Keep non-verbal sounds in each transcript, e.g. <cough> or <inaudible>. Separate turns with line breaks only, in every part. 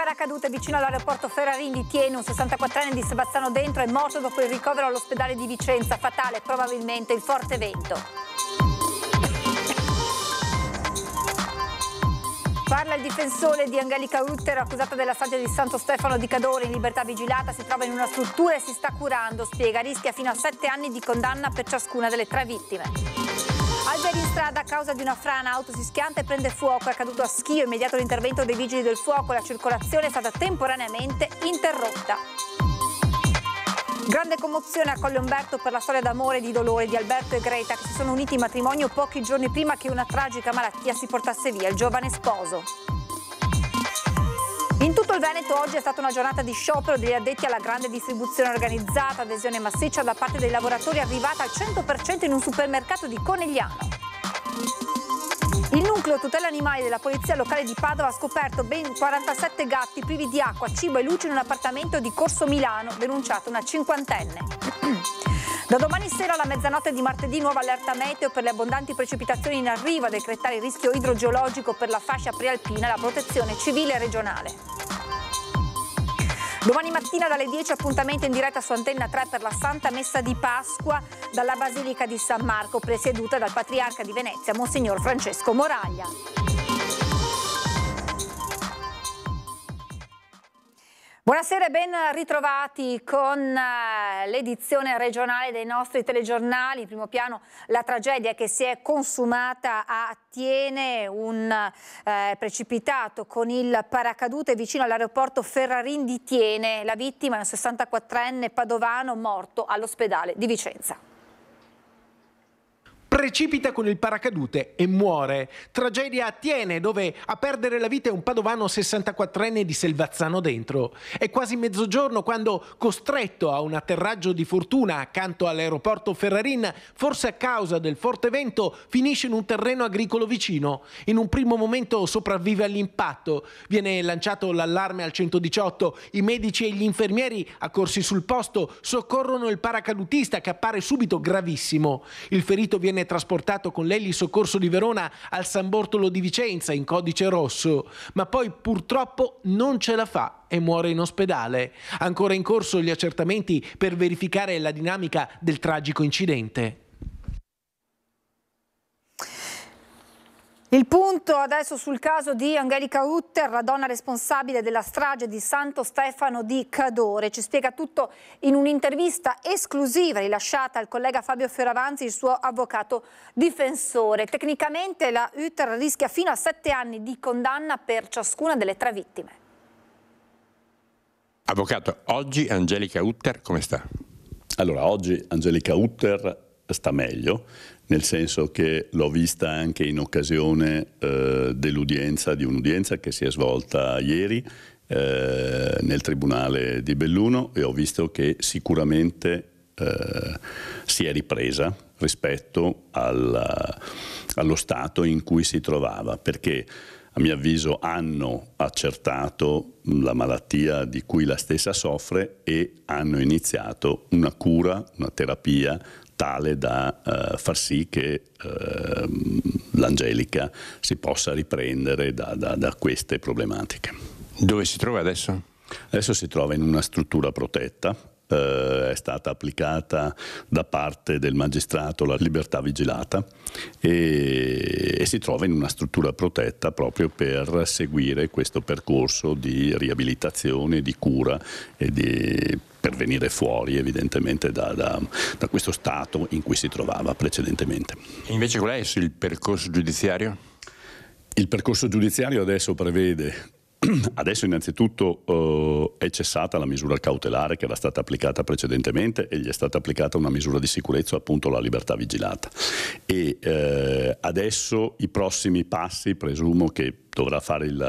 paracadute vicino all'aeroporto Ferrarini di Tieno, un 64enne di Sebastiano Dentro, è morto dopo il ricovero all'ospedale di Vicenza. Fatale probabilmente il forte vento. Parla il difensore di Angelica Rutter, accusata della dell'assaggio di Santo Stefano di Cadore in libertà vigilata, si trova in una struttura e si sta curando, spiega, rischia fino a sette anni di condanna per ciascuna delle tre vittime. Alberi in strada a causa di una frana, auto si schianta e prende fuoco. È caduto a schio, immediato l'intervento dei vigili del fuoco. La circolazione è stata temporaneamente interrotta. Grande commozione a Colle Umberto per la storia d'amore e di dolore di Alberto e Greta che si sono uniti in matrimonio pochi giorni prima che una tragica malattia si portasse via il giovane sposo. In tutto il Veneto oggi è stata una giornata di sciopero degli addetti alla grande distribuzione organizzata, adesione massiccia da parte dei lavoratori arrivata al 100% in un supermercato di Conegliano. Il nucleo tutela animali della Polizia Locale di Padova ha scoperto ben 47 gatti privi di acqua, cibo e luce in un appartamento di Corso Milano, denunciato una cinquantenne. <clears throat> Da domani sera alla mezzanotte di martedì nuova allerta meteo per le abbondanti precipitazioni in arrivo a decretare il rischio idrogeologico per la fascia prealpina e la protezione civile regionale. Domani mattina dalle 10 appuntamento in diretta su Antenna 3 per la Santa Messa di Pasqua dalla Basilica di San Marco, presieduta dal Patriarca di Venezia, Monsignor Francesco Moraglia. Buonasera e ben ritrovati con eh, l'edizione regionale dei nostri telegiornali. In primo piano la tragedia che si è consumata a Tiene, un eh, precipitato con il paracadute vicino all'aeroporto Ferrarin di Tiene. La vittima è un 64enne padovano morto all'ospedale di Vicenza
precipita con il paracadute e muore. Tragedia a Tiene, dove a perdere la vita è un padovano 64enne di Selvazzano dentro. È quasi mezzogiorno quando, costretto a un atterraggio di fortuna accanto all'aeroporto Ferrarin, forse a causa del forte vento, finisce in un terreno agricolo vicino. In un primo momento sopravvive all'impatto. Viene lanciato l'allarme al 118. I medici e gli infermieri, accorsi sul posto, soccorrono il paracadutista che appare subito gravissimo. Il ferito viene trasportato con l'Elli Soccorso di Verona al San Bortolo di Vicenza in codice rosso, ma poi purtroppo non ce la fa e muore in ospedale. Ancora in corso gli accertamenti per verificare la dinamica del tragico incidente. Il
punto adesso sul caso di Angelica Hutter, la donna responsabile della strage di Santo Stefano di Cadore. Ci spiega tutto in un'intervista esclusiva rilasciata al collega Fabio Fioravanzi, il suo avvocato difensore. Tecnicamente la Hutter rischia fino a sette anni di condanna per ciascuna delle tre vittime.
Avvocato, oggi Angelica Utter come sta? Allora, oggi Angelica Utter sta meglio, nel senso che l'ho vista anche in occasione eh, dell'udienza, di un'udienza che si è svolta ieri eh, nel Tribunale di Belluno e ho visto che sicuramente eh, si è ripresa rispetto alla, allo stato in cui si trovava, perché a mio avviso hanno accertato la malattia di cui la stessa soffre e hanno iniziato una cura, una terapia tale da uh, far sì che uh, l'Angelica si possa riprendere da, da, da queste problematiche. Dove si trova adesso? Adesso si trova in una struttura protetta eh, è stata applicata da parte del magistrato la libertà vigilata e, e, si trova in una struttura protetta proprio per seguire questo percorso di riabilitazione, di cura e di, per venire fuori evidentemente da, da, da questo stato in cui si trovava precedentemente. Invece qual è il percorso giudiziario? Il percorso giudiziario adesso prevede <clears throat> Adesso innanzitutto eh, è cessata la misura cautelare che era stata applicata precedentemente e gli è stata applicata una misura di sicurezza, appunto la libertà vigilata. E eh, adesso i prossimi passi, presumo che dovrà fare il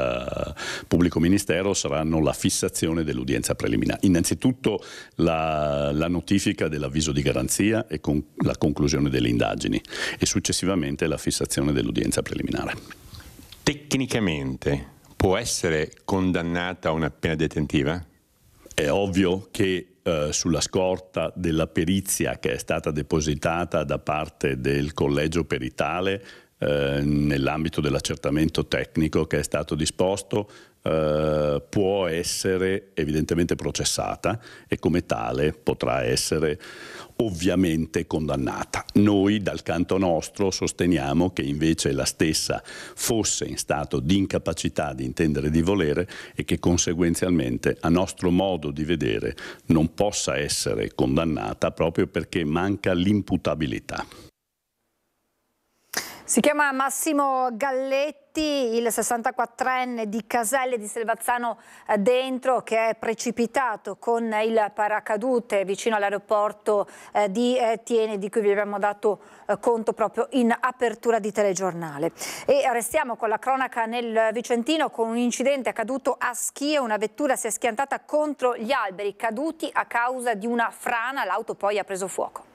eh, pubblico ministero saranno la fissazione dell'udienza preliminare. Innanzitutto la, la, notifica dell'avviso di garanzia e con, la conclusione delle indagini e successivamente la fissazione dell'udienza preliminare. Tecnicamente può essere condannata a una pena detentiva? È ovvio che eh, sulla scorta della perizia che è stata depositata da parte del collegio peritale eh, nell'ambito dell'accertamento tecnico che è stato disposto, eh, può essere evidentemente processata e come tale potrà essere ovviamente condannata. Noi dal canto nostro sosteniamo che invece la stessa fosse in stato di incapacità di intendere di volere e che conseguenzialmente a nostro modo di vedere non possa essere condannata proprio perché manca l'imputabilità.
Si chiama Massimo Galletti, il 64enne di Caselle di Selvazzano eh, dentro che è precipitato con il paracadute vicino all'aeroporto eh, di eh, Tiene di cui vi abbiamo dato conto proprio in apertura di telegiornale. E restiamo con la cronaca nel Vicentino con un incidente accaduto a Schia, una vettura si è schiantata contro gli alberi caduti a causa di una frana, l'auto poi ha preso fuoco.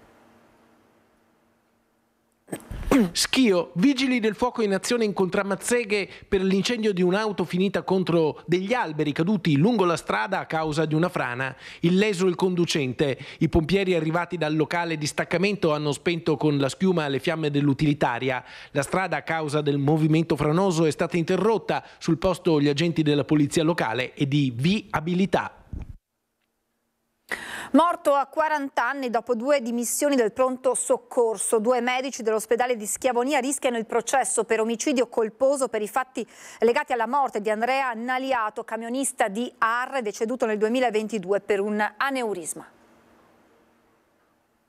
Schio, vigili del fuoco in azione in Contramazzeghe per l'incendio di un'auto finita contro degli alberi caduti lungo la strada a causa di una frana. Illeso il conducente. I pompieri arrivati dal locale di staccamento hanno spento con la schiuma le fiamme dell'utilitaria. La strada a causa del movimento franoso è stata interrotta. Sul posto gli agenti della polizia locale e di viabilità
Morto a 40 anni dopo due dimissioni del pronto soccorso, due medici dell'ospedale di Schiavonia rischiano il processo per omicidio colposo per i fatti legati alla morte di Andrea Naliato, camionista di AR, deceduto nel 2022 per un aneurisma.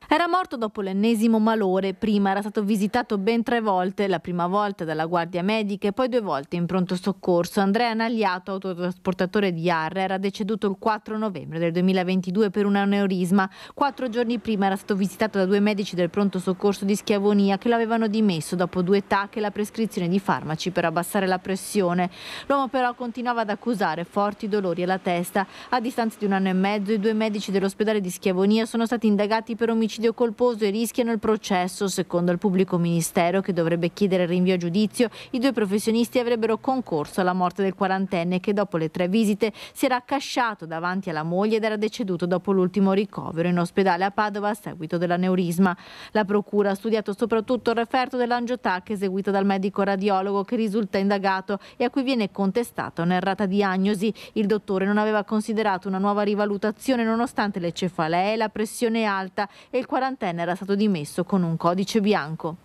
Era morto dopo l'ennesimo malore, prima era stato visitato ben tre volte, la prima volta dalla guardia medica e poi due volte in pronto soccorso. Andrea Nagliato, autotrasportatore di AR, era deceduto il 4 novembre del 2022 per un aneurisma. Quattro giorni prima era stato visitato da due medici del pronto soccorso di Schiavonia che lo avevano dimesso dopo due tacche e la prescrizione di farmaci per abbassare la pressione. L'uomo però continuava ad accusare forti dolori alla testa. A distanza di un anno e mezzo i due medici dell'ospedale di Schiavonia sono stati indagati per omicidio omicidio colposo e rischiano il processo. Secondo il pubblico ministero, che dovrebbe chiedere il rinvio a giudizio, i due professionisti avrebbero concorso alla morte del quarantenne che dopo le tre visite si era accasciato davanti alla moglie ed era deceduto dopo l'ultimo ricovero in ospedale a Padova a seguito dell'aneurisma. La procura ha studiato soprattutto il referto dell'angiotac eseguito dal medico radiologo che risulta indagato e a cui viene contestata un'errata diagnosi. Il dottore non aveva considerato una nuova rivalutazione nonostante le cefalee, la pressione alta e il il quarantenne era stato dimesso con un codice bianco.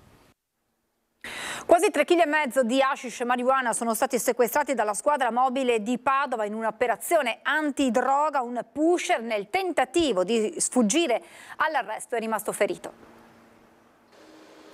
Quasi 3,5 kg di hashish e marijuana sono stati sequestrati dalla squadra mobile di Padova in un'operazione antidroga. Un pusher nel tentativo di sfuggire all'arresto è rimasto ferito.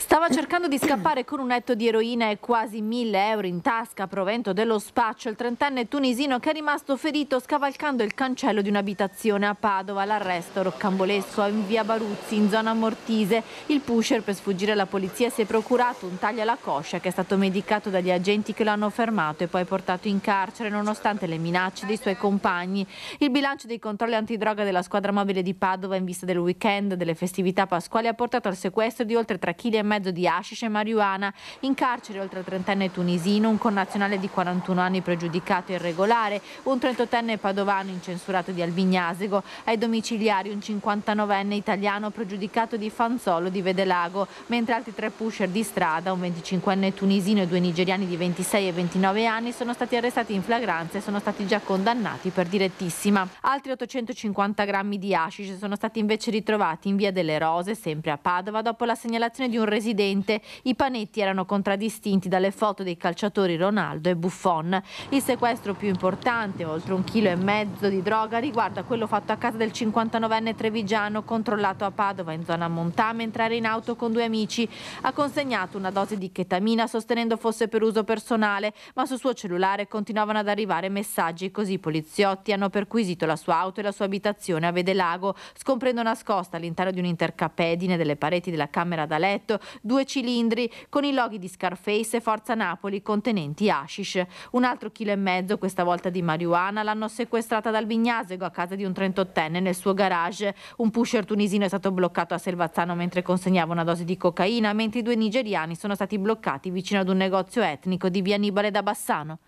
Stava cercando di scappare con un netto di eroina e quasi 1000 euro in tasca provento dello spaccio. Il trentenne tunisino che è rimasto ferito scavalcando il cancello di un'abitazione a Padova. L'arresto roccambolesco in via Baruzzi, in zona Mortise. Il pusher per sfuggire alla polizia si è procurato un taglio alla coscia che è stato medicato dagli agenti che lo hanno fermato e poi portato in carcere nonostante le minacce dei suoi compagni. Il bilancio dei controlli antidroga della squadra mobile di Padova in vista del weekend delle festività pasquali ha portato al sequestro di oltre 3,5 kg mezzo di hashish e marijuana. In carcere oltre al trentenne tunisino, un connazionale di 41 anni pregiudicato e irregolare, un 38enne padovano incensurato di Albignasego, ai domiciliari un 59enne italiano pregiudicato di Fanzolo di Vedelago, mentre altri tre pusher di strada, un 25enne tunisino e due nigeriani di 26 e 29 anni sono stati arrestati in flagranza e sono stati già condannati per direttissima. Altri 850 grammi di hashish sono stati invece ritrovati in via delle Rose, sempre a Padova, dopo la segnalazione di un residente presidente. I panetti erano contraddistinti dalle foto dei calciatori Ronaldo e Buffon. Il sequestro più importante, oltre un chilo e mezzo di droga, riguarda quello fatto a casa del 59enne trevigiano controllato a Padova in zona Montà mentre era in auto con due amici. Ha consegnato una dose di chetamina sostenendo fosse per uso personale, ma sul suo cellulare continuavano ad arrivare messaggi così i poliziotti hanno perquisito la sua auto e la sua abitazione a Vedelago, scoprendo nascosta all'interno di un'intercapedine delle pareti della camera da letto due cilindri con i loghi di Scarface e Forza Napoli contenenti hashish. Un altro chilo e mezzo, questa volta di marijuana, l'hanno sequestrata dal Vignasego a casa di un 38enne nel suo garage. Un pusher tunisino è stato bloccato a Selvazzano mentre consegnava una dose di cocaina, mentre i due nigeriani sono stati bloccati vicino ad un negozio etnico di via Nibale da Bassano.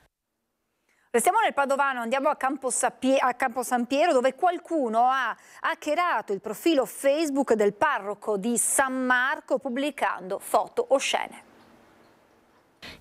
Restiamo nel Padovano, andiamo a Campo, a Campo, San Piero dove qualcuno ha hackerato il profilo Facebook del parroco di San Marco pubblicando foto o scene.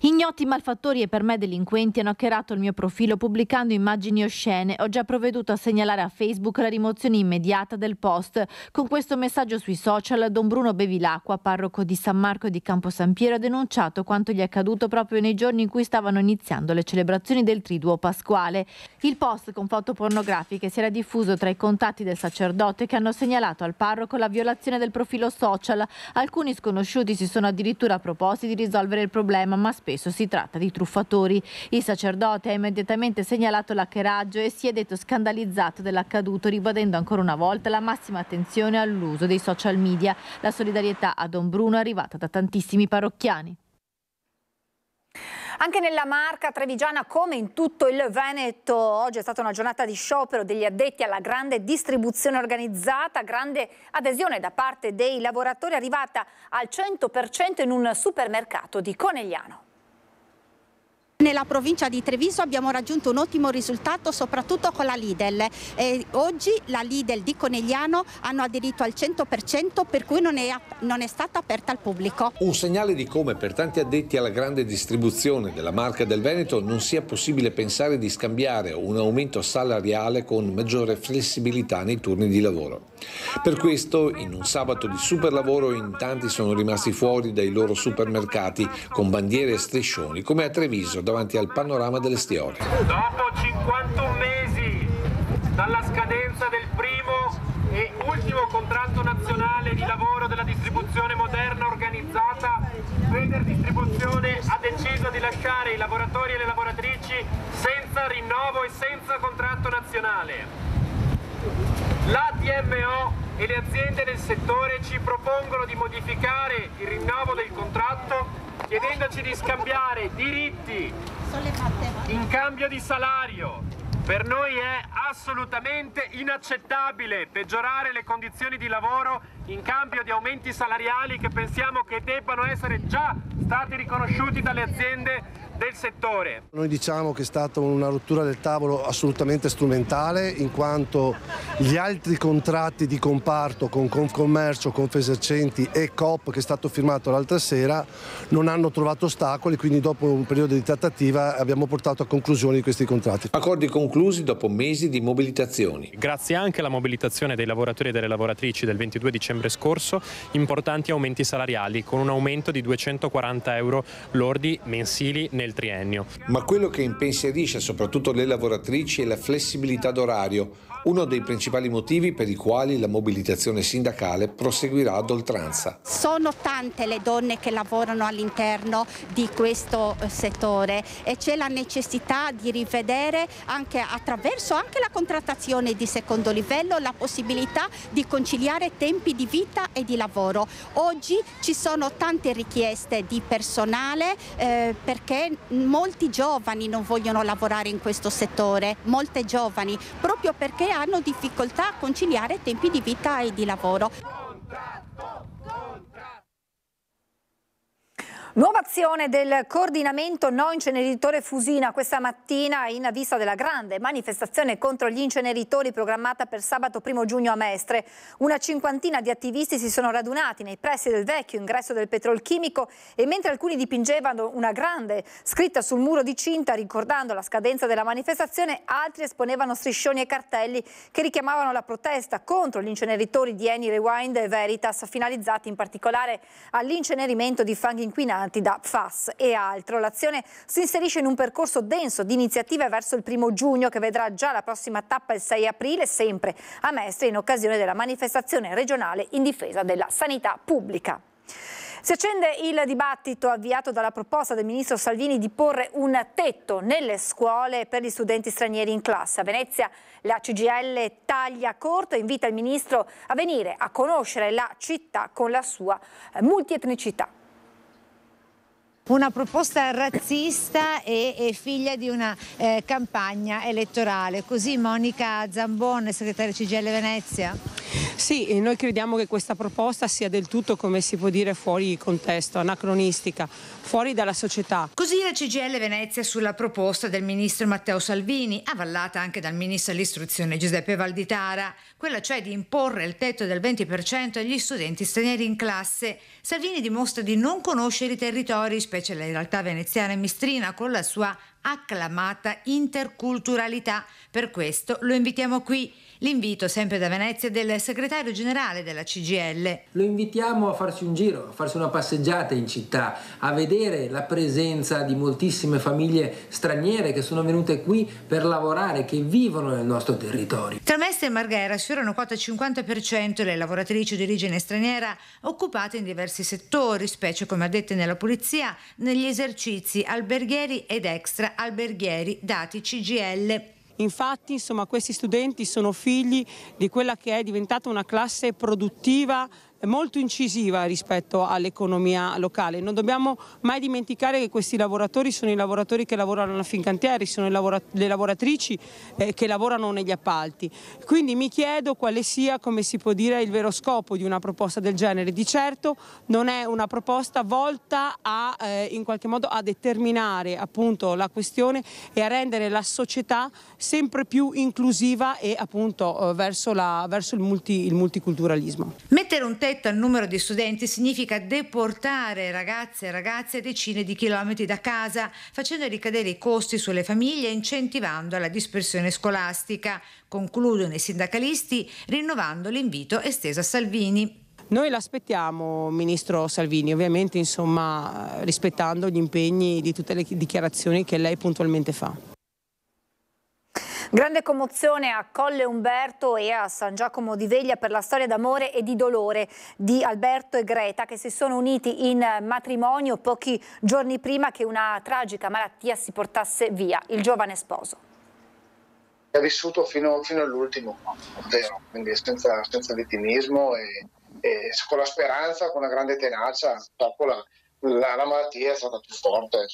Ignoti malfattori e per me delinquenti hanno hackerato il mio profilo pubblicando immagini oscene. Ho già provveduto a segnalare a Facebook la rimozione immediata del post. Con questo messaggio sui social, Don Bruno Bevilacqua, parroco di San Marco di Campo San Piero, ha denunciato quanto gli è accaduto proprio nei giorni in cui stavano iniziando le celebrazioni del Triduo Pasquale. Il post con foto pornografiche si era diffuso tra i contatti del sacerdote che hanno segnalato al parroco la violazione del profilo social. Alcuni sconosciuti si sono addirittura proposti di risolvere il problema, ma ma spesso si tratta di truffatori. Il sacerdote ha immediatamente segnalato l'accheraggio e si è detto scandalizzato dell'accaduto, ribadendo ancora una volta la massima attenzione all'uso dei social media. La solidarietà a Don Bruno è arrivata da tantissimi parrocchiani.
Anche nella marca trevigiana come in tutto il Veneto oggi è stata una giornata di sciopero degli addetti alla grande distribuzione organizzata, grande adesione da parte dei lavoratori arrivata al 100% in un supermercato di Conegliano.
Nella provincia di Treviso abbiamo raggiunto un ottimo risultato soprattutto con la Lidl. E oggi la Lidl di Conegliano hanno aderito al 100% per cui non è, non è stata aperta al pubblico.
Un segnale di come per tanti addetti alla grande distribuzione della marca del Veneto non sia possibile pensare di scambiare un aumento salariale con maggiore flessibilità nei turni di lavoro. Per questo in un sabato di super lavoro in tanti sono rimasti fuori dai loro supermercati con bandiere e striscioni come a Treviso davanti al panorama delle stiole.
Dopo 51 mesi dalla scadenza del primo e ultimo contratto nazionale di lavoro della distribuzione moderna organizzata, Feder Distribuzione ha deciso di lasciare i lavoratori e le lavoratrici senza rinnovo e senza contratto nazionale. La DMO e le aziende del settore ci propongono di modificare il rinnovo del contratto chiedendoci di scambiare diritti in cambio di salario. Per noi è assolutamente inaccettabile peggiorare le condizioni di lavoro in cambio di aumenti salariali che pensiamo che debbano essere già stati riconosciuti dalle aziende del settore.
Noi diciamo che è stata una rottura del tavolo assolutamente strumentale in quanto gli altri contratti di comparto con Confcommercio, Confesercenti e COP che è stato firmato l'altra sera non hanno trovato ostacoli quindi dopo un periodo di trattativa abbiamo portato a conclusione di questi contratti. Accordi conclusi dopo mesi di mobilitazioni.
Grazie anche alla mobilitazione dei lavoratori e delle lavoratrici del 22 dicembre dicembre scorso importanti aumenti salariali con un aumento di 240 euro lordi mensili nel triennio.
Ma quello che impensierisce soprattutto le lavoratrici è la flessibilità d'orario uno dei principali motivi per i quali la mobilitazione sindacale proseguirà ad oltranza.
Sono tante le donne che lavorano all'interno di questo eh, settore e c'è la necessità di rivedere anche attraverso anche la contrattazione di secondo livello la possibilità di conciliare tempi di vita e di lavoro. Oggi ci sono tante richieste di personale eh, perché molti giovani non vogliono lavorare in questo settore, molte giovani, proprio perché hanno difficoltà a conciliare tempi di vita e di lavoro.
Nuova azione del coordinamento No Inceneritore Fusina questa mattina in vista della grande manifestazione contro gli inceneritori programmata per sabato 1 giugno a Mestre. Una cinquantina di attivisti si sono radunati nei pressi del vecchio ingresso del petrolchimico e mentre alcuni dipingevano una grande scritta sul muro di cinta ricordando la scadenza della manifestazione, altri esponevano striscioni e cartelli che richiamavano la protesta contro gli inceneritori di Eni Rewind e Veritas, finalizzati in particolare all'incenerimento di fanghi inquinati da FAS e altro. L'azione si inserisce in un percorso denso di iniziative verso il primo giugno che vedrà già la prossima tappa il 6 aprile, sempre a Mestre, in occasione della manifestazione regionale in difesa della sanità pubblica. Si accende il dibattito avviato dalla proposta del ministro Salvini di porre un tetto nelle scuole per gli studenti stranieri in classe. A Venezia la CGL taglia corto e invita il ministro a venire a conoscere la città con la sua
multietnicità una proposta razzista e, e figlia di una eh, campagna elettorale. Così Monica Zambon, segretaria CGL Venezia?
Sì, noi crediamo che questa proposta sia del tutto, come si può dire, fuori contesto, anacronistica, fuori dalla società.
Così la CGL Venezia sulla proposta del ministro Matteo Salvini, avallata anche dal ministro dell'istruzione Giuseppe Valditara, quella cioè di imporre il tetto del 20% agli studenti stranieri in classe. Salvini dimostra di non conoscere i territori, specie la realtà veneziana e mistrina, con la sua acclamata interculturalità. Per questo lo invitiamo qui. L'invito, sempre da Venezia, del segretario generale della CGL. Lo invitiamo a farsi
un giro, a farsi una passeggiata in città, a vedere la presenza di moltissime famiglie straniere che sono venute qui per lavorare, che vivono nel nostro territorio.
Tra Mestre e Marghera sfiorano quota 50% le lavoratrici di origine straniera occupate in diversi settori, specie come addette nella polizia, negli esercizi alberghieri ed
extra alberghieri dati CGL. Infatti insomma, questi studenti sono figli di quella che è diventata una classe produttiva molto incisiva rispetto all'economia locale. Non dobbiamo mai dimenticare che questi lavoratori sono i lavoratori che lavorano alla Fincantieri, sono le lavoratrici eh, che lavorano negli appalti. Quindi mi chiedo quale sia, come si può dire, il vero scopo di una proposta del genere. Di certo non è una proposta volta a, eh, in qualche modo a determinare appunto, la questione e a rendere la società sempre più inclusiva e appunto eh, verso, la, verso il, multi, il multiculturalismo. Mettere un tema rispetto al numero di studenti
significa deportare ragazze e ragazze a decine di chilometri da casa, facendo ricadere i costi sulle famiglie e incentivando la dispersione scolastica. Concludono i sindacalisti rinnovando l'invito esteso a Salvini.
Noi l'aspettiamo, Ministro Salvini, ovviamente insomma, rispettando gli impegni di tutte le dichiarazioni che lei puntualmente fa.
Grande commozione a Colle Umberto e a San Giacomo di Veglia per la storia d'amore e di dolore di Alberto e Greta che si sono uniti in matrimonio pochi giorni prima che una tragica malattia si portasse via il giovane sposo.
Ha vissuto fino, fino all'ultimo, ovvero, quindi senza, senza vittimismo e, e, con la speranza, con una grande tenacia, dopo la, la, la malattia è stata più forte.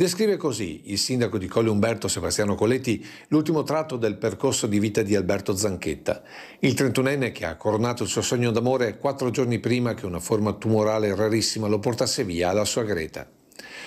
Descrive così il sindaco di Colle Umberto Sebastiano Coletti l'ultimo tratto del percorso di vita di Alberto Zanchetta, il 31enne che ha coronato il suo sogno d'amore quattro giorni prima che una forma tumorale rarissima lo portasse via alla sua Greta.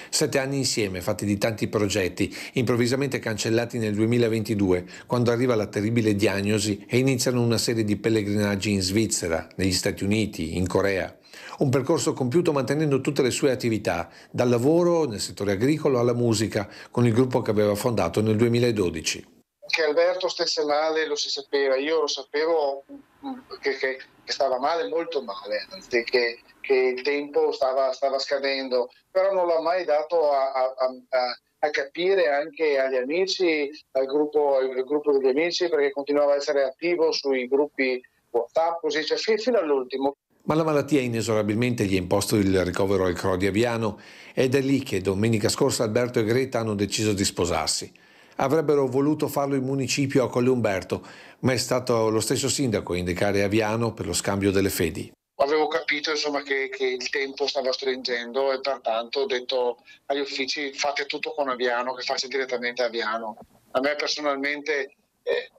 Sette anni insieme, fatti di tanti progetti, improvvisamente cancellati nel 2022, quando arriva la terribile diagnosi e iniziano una serie di pellegrinaggi in Svizzera, negli Stati Uniti, in Corea. Un percorso compiuto mantenendo tutte le sue attività, dal lavoro nel settore agricolo alla musica, con il gruppo che aveva fondato nel 2012.
Che Alberto stesse male lo si sapeva, io lo sapevo mm, che, che, che stava male, molto male, anzi, che, che il tempo stava, stava, scadendo, però non l'ha mai dato a, a, a a capire anche agli amici, al gruppo, al gruppo, degli amici, perché continuava a essere attivo sui gruppi WhatsApp, così, cioè, fino all'ultimo.
Ma la malattia inesorabilmente gli ha imposto il ricovero al Crodi Aviano ed è lì che domenica scorsa Alberto e Greta hanno deciso di sposarsi. Avrebbero voluto farlo in municipio a Colle Umberto, ma è stato lo stesso sindaco a indicare Aviano per lo scambio delle fedi
avevo capito insomma, che, che, il tempo stava stringendo e pertanto ho detto agli uffici fate tutto con Aviano, che faccia direttamente Aviano. A me personalmente è eh,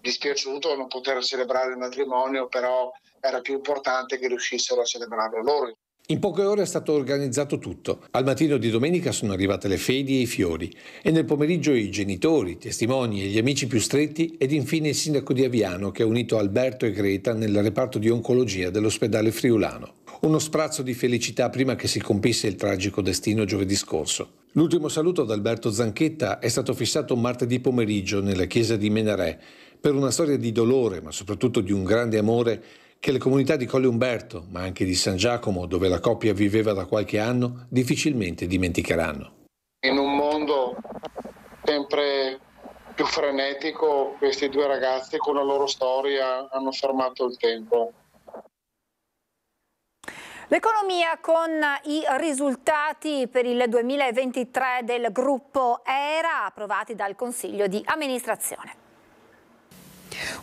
dispiaciuto non poter celebrare il matrimonio, però era più importante che riuscissero a celebrarlo loro.
In poche ore è stato organizzato tutto. Al mattino di domenica sono arrivate le fedi e i fiori e nel pomeriggio i genitori, i testimoni e gli amici più stretti ed infine il sindaco di Aviano che ha unito Alberto e Greta nel reparto di oncologia dell'ospedale friulano. Uno sprazzo di felicità prima che si compisse il tragico destino giovedì scorso. L'ultimo saluto ad Alberto Zanchetta è stato fissato martedì pomeriggio nella chiesa di Menarè per una storia di dolore ma soprattutto di un grande amore che le comunità di Colle Umberto, ma anche di San Giacomo, dove la coppia viveva da qualche anno, difficilmente dimenticheranno.
In un mondo sempre più frenetico, questi due ragazzi con la loro storia hanno fermato il tempo.
L'economia con i risultati per il 2023 del gruppo ERA approvati dal Consiglio di amministrazione.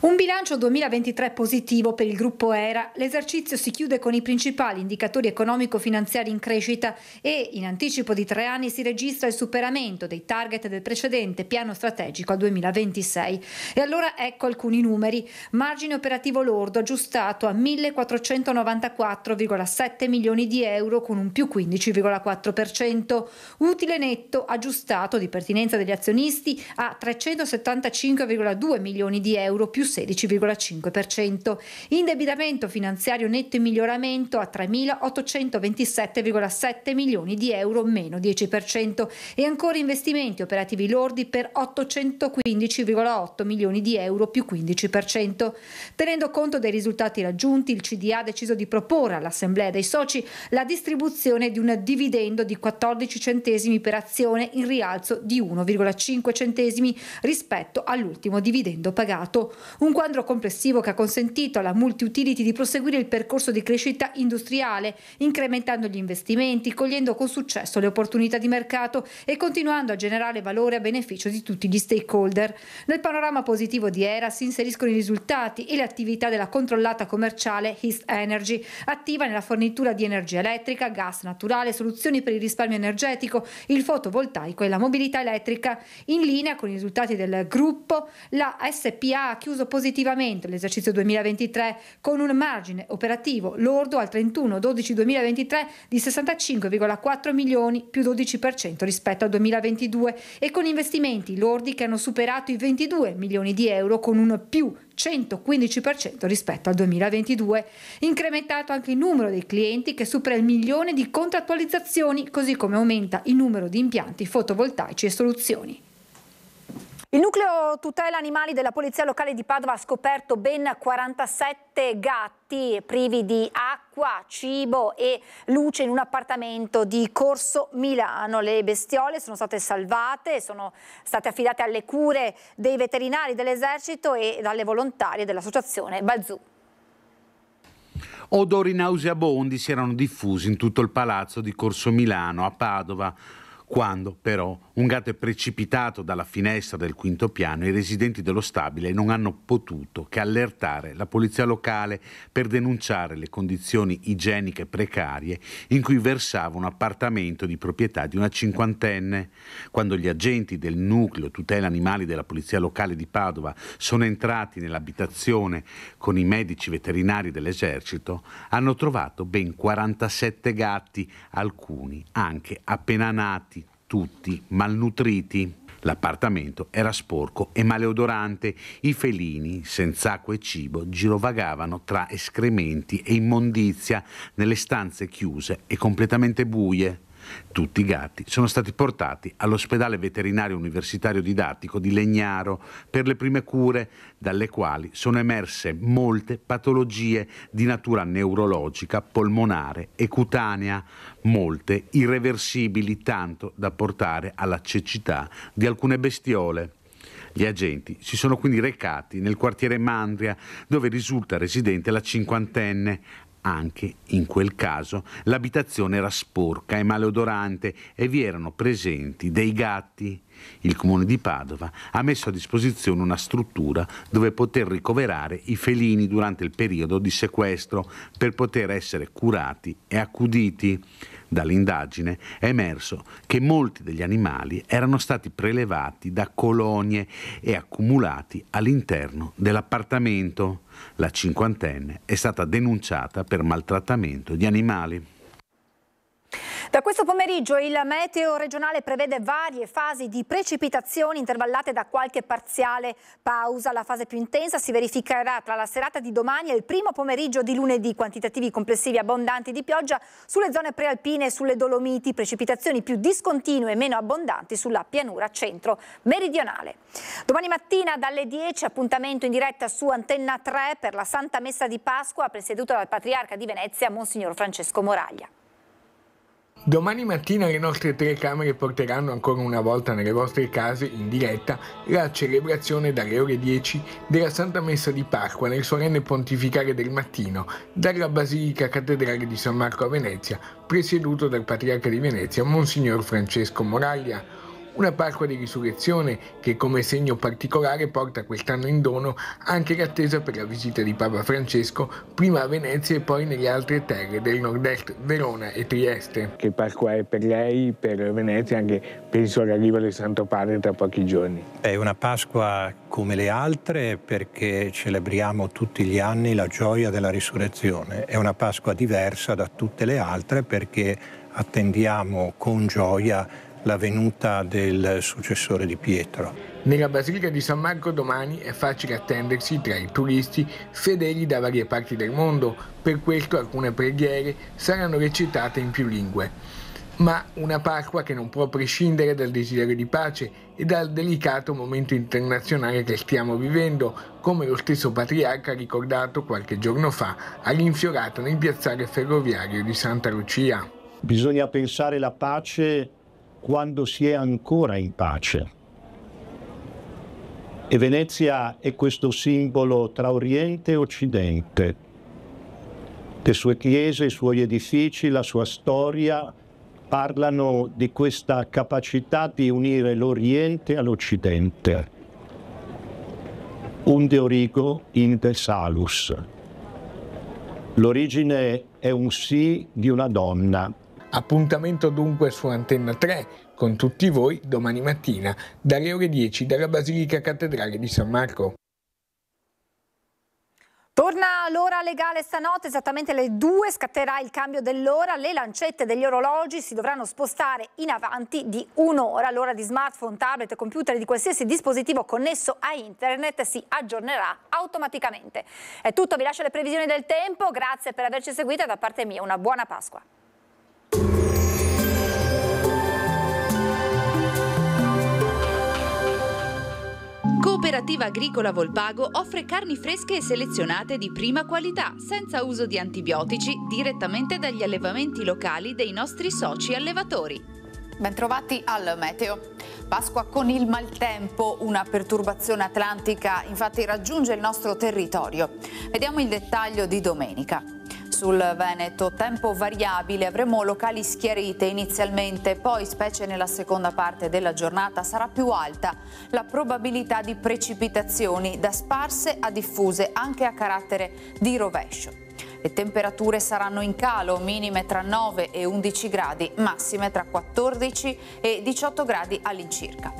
Un bilancio 2023 positivo per il gruppo ERA, l'esercizio si chiude con i principali indicatori economico-finanziari in crescita e in anticipo di tre anni si registra il superamento dei target del precedente piano strategico al 2026. E allora ecco alcuni numeri. Margine operativo lordo aggiustato a 1.494,7 milioni di euro con un più 15,4%. Utile netto aggiustato di pertinenza degli azionisti a 375,2 milioni di euro più 16,5%. Indebitamento finanziario netto in miglioramento a 3.827,7 milioni di euro, meno 10%, e ancora investimenti operativi lordi per 815,8 milioni di euro, più 15%. Tenendo conto dei risultati raggiunti, il CDA ha deciso di proporre all'Assemblea dei soci la distribuzione di un dividendo di 14 centesimi per azione in rialzo di 1,5 centesimi rispetto all'ultimo dividendo pagato. Un quadro complessivo che ha consentito alla multi-utility di proseguire il percorso di crescita industriale, incrementando gli investimenti, cogliendo con successo le opportunità di mercato e continuando a generare valore a beneficio di tutti gli stakeholder. Nel panorama positivo di ERA si inseriscono i risultati e le attività della controllata commerciale East Energy, attiva nella fornitura di energia elettrica, gas naturale, soluzioni per il risparmio energetico, il fotovoltaico e la mobilità elettrica. In linea con i risultati del gruppo, la SPA ha chiuso positivamente l'esercizio 2023 con un margine operativo lordo al 31-12-2023 di 65,4 milioni più 12% rispetto al 2022 e con investimenti lordi che hanno superato i 22 milioni di euro con un più 115% rispetto al 2022. Incrementato anche il numero dei clienti che supera il milione di contrattualizzazioni, così come aumenta il numero di impianti fotovoltaici e soluzioni. Il nucleo tutela animali della Polizia Locale di Padova ha scoperto ben 47 gatti privi di acqua, cibo e luce in un appartamento di Corso Milano. Le bestiole sono state salvate, sono state affidate alle cure dei veterinari dell'esercito e dalle volontarie dell'associazione Balzù.
Odori nauseabondi si erano diffusi in tutto il palazzo di Corso Milano a Padova quando però un gatto è precipitato dalla finestra del quinto piano e i residenti dello stabile non hanno potuto che allertare la polizia locale per denunciare le condizioni igieniche precarie in cui versava un appartamento di proprietà di una cinquantenne. Quando gli agenti del nucleo tutela animali della polizia locale di Padova sono entrati nell'abitazione con i medici veterinari dell'esercito, hanno trovato ben 47 gatti, alcuni anche appena nati tutti malnutriti. L'appartamento era sporco e maleodorante, i felini, senza acqua e cibo, girovagavano tra escrementi e immondizia nelle stanze chiuse e completamente buie. Tutti i gatti sono stati portati all'ospedale veterinario universitario didattico di Legnaro per le prime cure, dalle quali sono emerse molte patologie di natura neurologica, polmonare e cutanea, molte irreversibili tanto da portare alla cecità di alcune bestiole. Gli agenti si sono quindi recati nel quartiere Mandria, dove risulta residente la cinquantenne anche in quel caso l'abitazione era sporca e maleodorante e vi erano presenti dei gatti, il comune di Padova ha messo a disposizione una struttura dove poter ricoverare i felini durante il periodo di sequestro per poter essere curati e accuditi. Dall'indagine è emerso che molti degli animali erano stati prelevati da colonie e accumulati all'interno dell'appartamento. La cinquantenne è stata denunciata per maltrattamento di animali.
Da questo pomeriggio il meteo regionale prevede varie fasi di precipitazioni intervallate da qualche parziale pausa. La fase più intensa si verificherà tra la serata di domani e il primo pomeriggio di lunedì. Quantitativi complessivi abbondanti di pioggia sulle zone prealpine e sulle Dolomiti. Precipitazioni più discontinue e meno abbondanti sulla pianura centro-meridionale. Domani mattina dalle 10 appuntamento in diretta su Antenna 3 per la Santa Messa di Pasqua presieduta dal Patriarca di Venezia, Monsignor Francesco Moraglia.
Domani mattina le nostre telecamere porteranno ancora una volta nelle vostre case in diretta la celebrazione dalle ore 10 della Santa Messa di Pasqua nel solenne pontificale del mattino dalla Basilica Cattedrale di San Marco a Venezia, presieduto dal Patriarca di Venezia, Monsignor Francesco Moraglia. Una Pasqua di risurrezione che come segno particolare porta quest'anno in dono anche l'attesa per la visita di Papa Francesco prima a Venezia e poi nelle altre terre del nord-est, Verona e Trieste. Che Pasqua è per lei, per Venezia, anche penso all'arrivo del Santo Padre tra pochi giorni.
È una Pasqua come le altre perché celebriamo tutti gli anni la gioia della risurrezione. È una Pasqua diversa da tutte le altre perché attendiamo con gioia la venuta del successore di Pietro.
Nella Basilica di San Marco domani è facile attendersi tra i turisti fedeli da varie parti del mondo, per questo alcune preghiere saranno recitate in più lingue ma una Pasqua che non può prescindere dal desiderio di pace e dal delicato momento internazionale che stiamo vivendo, come lo stesso patriarca ha ricordato qualche giorno fa all'infiorata nel piazzale ferroviario di Santa Lucia.
Bisogna pensare la pace quando si è ancora in pace. E Venezia è questo simbolo tra Oriente e Occidente, le sue chiese, i suoi edifici, la sua storia parlano di questa capacità di unire l'Oriente all'Occidente. Unde origo in de salus. L'origine è un sì di una donna,
Appuntamento dunque su Antenna 3 con tutti voi domani mattina dalle ore 10 dalla Basilica Cattedrale di San Marco.
Torna l'ora legale stanotte, esattamente alle 2 scatterà il cambio dell'ora, le lancette degli orologi si dovranno spostare in avanti di un'ora, l'ora di smartphone, tablet, computer di qualsiasi dispositivo connesso a internet si aggiornerà automaticamente. È tutto, vi lascio le previsioni del tempo, grazie per averci seguito e da parte mia una buona Pasqua.
Cooperativa Agricola Volpago offre carni fresche e selezionate di prima qualità, senza uso di antibiotici, direttamente dagli allevamenti locali dei nostri soci allevatori. Bentrovati al Meteo. Pasqua con il maltempo, una perturbazione atlantica infatti raggiunge il nostro territorio. Vediamo il dettaglio di domenica sul Veneto. Tempo variabile, avremo locali schiarite inizialmente, poi specie nella seconda parte della giornata sarà più alta la probabilità di precipitazioni da sparse a diffuse anche a carattere di rovescio. Le temperature saranno in calo, minime tra 9 e 11 gradi, massime tra 14 e 18 gradi all'incirca.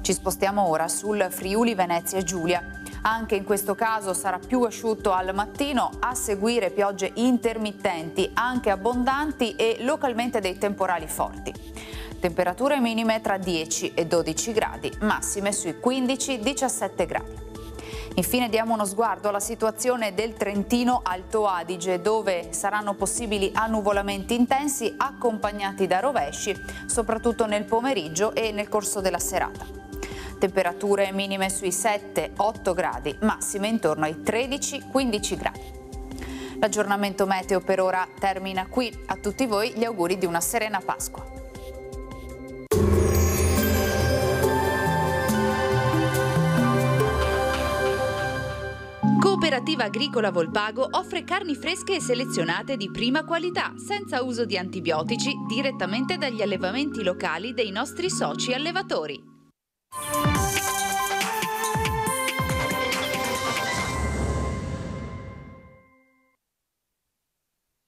Ci spostiamo ora sul Friuli Venezia Giulia anche in questo caso sarà più asciutto al mattino, a seguire piogge intermittenti, anche abbondanti e localmente dei temporali forti. Temperature minime tra 10 e 12 gradi, massime sui 15-17 gradi. Infine diamo uno sguardo alla situazione del Trentino Alto Adige dove saranno possibili annuvolamenti intensi accompagnati da rovesci soprattutto nel pomeriggio e nel corso della serata temperature minime sui 7-8 gradi, massime intorno ai 13-15 gradi. L'aggiornamento meteo per ora termina qui. A tutti voi gli auguri di una serena Pasqua. Cooperativa Agricola Volpago offre carni fresche e selezionate di prima qualità, senza uso di antibiotici, direttamente dagli allevamenti locali dei nostri soci allevatori. Thank you